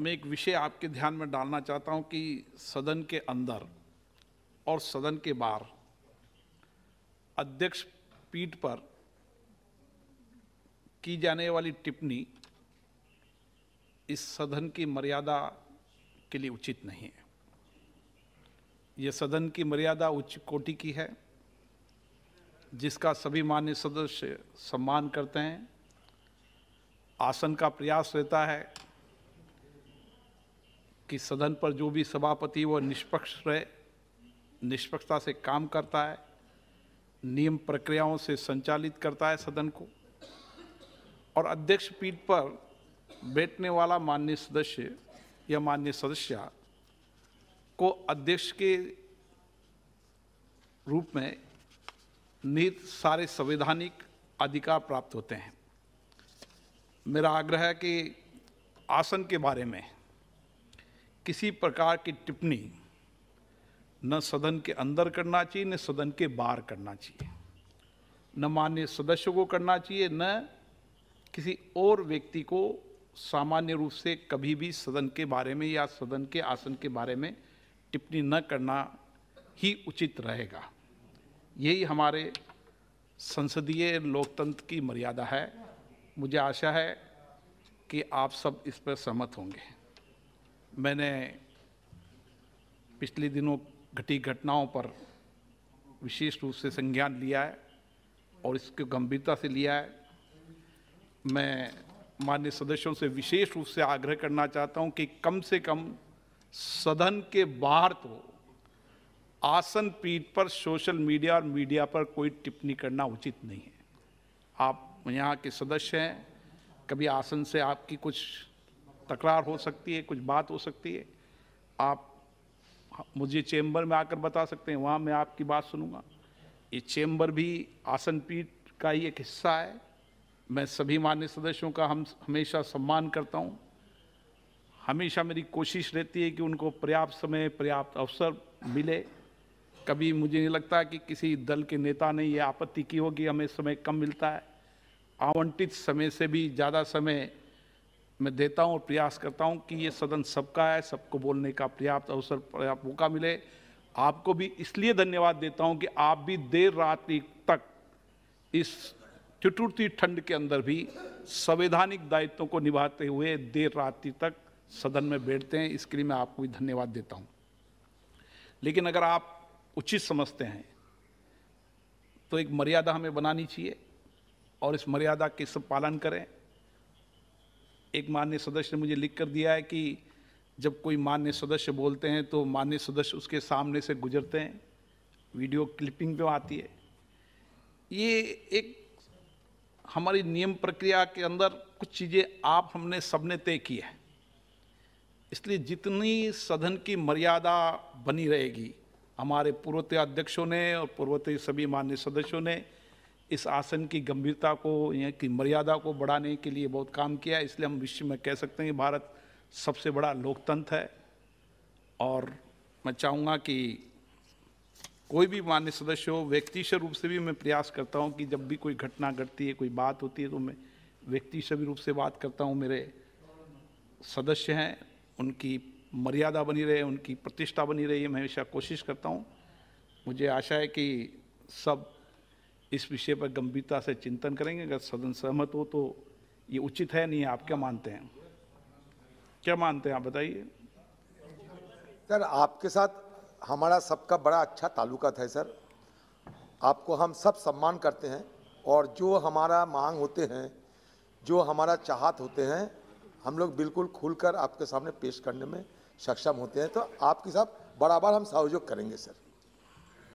मैं एक विषय आपके ध्यान में डालना चाहता हूं कि सदन के अंदर और सदन के बाहर अध्यक्ष पीठ पर की जाने वाली टिप्पणी इस सदन की मर्यादा के लिए उचित नहीं है यह सदन की मर्यादा उच्च कोटि की है जिसका सभी मान्य सदस्य सम्मान करते हैं आसन का प्रयास रहता है कि सदन पर जो भी सभापति वो निष्पक्ष रहे निष्पक्षता से काम करता है नियम प्रक्रियाओं से संचालित करता है सदन को और अध्यक्ष पीठ पर बैठने वाला मान्य सदस्य या मान्य सदस्य को अध्यक्ष के रूप में निहित सारे संवैधानिक अधिकार प्राप्त होते हैं मेरा आग्रह है कि आसन के बारे में किसी प्रकार की टिप्पणी न सदन के अंदर करना चाहिए न सदन के बाहर करना चाहिए न मान्य सदस्य को करना चाहिए न किसी और व्यक्ति को सामान्य रूप से कभी भी सदन के बारे में या सदन के आसन के बारे में टिप्पणी न करना ही उचित रहेगा यही हमारे संसदीय लोकतंत्र की मर्यादा है मुझे आशा है कि आप सब इस पर सहमत होंगे मैंने पिछले दिनों घटी घटनाओं पर विशेष रूप से संज्ञान लिया है और इसको गंभीरता से लिया है मैं मान्य सदस्यों से विशेष रूप से आग्रह करना चाहता हूं कि कम से कम सदन के बाहर तो आसन पीठ पर सोशल मीडिया और मीडिया पर कोई टिप्पणी करना उचित नहीं है आप यहाँ के सदस्य हैं कभी आसन से आपकी कुछ तकरार हो सकती है कुछ बात हो सकती है आप मुझे चैम्बर में आकर बता सकते हैं वहाँ मैं आपकी बात सुनूंगा ये चैम्बर भी आसन पीठ का ही एक हिस्सा है मैं सभी मान्य सदस्यों का हम हमेशा सम्मान करता हूँ हमेशा मेरी कोशिश रहती है कि उनको पर्याप्त समय पर्याप्त अवसर मिले कभी मुझे नहीं लगता कि किसी दल के नेता ने यह आपत्ति की होगी हमें समय कम मिलता है आवंटित समय से भी ज़्यादा समय मैं देता हूं और प्रयास करता हूं कि ये सदन सबका है सबको बोलने का पर्याप्त अवसर पर्याप्त मौका मिले आपको भी इसलिए धन्यवाद देता हूं कि आप भी देर रात तक इस चटुर्थी ठंड के अंदर भी संवैधानिक दायित्वों को निभाते हुए देर रात तक सदन में बैठते हैं इसके लिए मैं आपको भी धन्यवाद देता हूं लेकिन अगर आप उचित समझते हैं तो एक मर्यादा हमें बनानी चाहिए और इस मर्यादा के सब पालन करें एक मान्य सदस्य ने मुझे लिख कर दिया है कि जब कोई मान्य सदस्य बोलते हैं तो मान्य सदस्य उसके सामने से गुजरते हैं वीडियो क्लिपिंग पे आती है ये एक हमारी नियम प्रक्रिया के अंदर कुछ चीज़ें आप हमने सबने तय की है इसलिए जितनी सदन की मर्यादा बनी रहेगी हमारे पूर्वतः अध्यक्षों ने और पूर्वतः सभी मान्य सदस्यों ने इस आसन की गंभीरता को या की मर्यादा को बढ़ाने के लिए बहुत काम किया इसलिए हम विश्व में कह सकते हैं कि भारत सबसे बड़ा लोकतंत्र है और मैं चाहूँगा कि कोई भी मान्य सदस्य हो व्यक्तिश रूप से भी मैं प्रयास करता हूँ कि जब भी कोई घटना घटती है कोई बात होती है तो मैं व्यक्तिश रूप से बात करता हूँ मेरे सदस्य हैं उनकी मर्यादा बनी रहे उनकी प्रतिष्ठा बनी रहे मैं हमेशा कोशिश करता हूँ मुझे आशा है कि सब इस विषय पर गंभीरता से चिंतन करेंगे अगर सदन सहमत हो तो ये उचित है नहीं आप क्या मानते हैं क्या मानते हैं आप बताइए सर आपके साथ हमारा सबका बड़ा अच्छा ताल्लुका है सर आपको हम सब सम्मान करते हैं और जो हमारा मांग होते हैं जो हमारा चाहत होते हैं हम लोग बिल्कुल खुलकर आपके सामने पेश करने में सक्षम होते हैं तो आपके साथ बराबर हम सहयोग करेंगे सर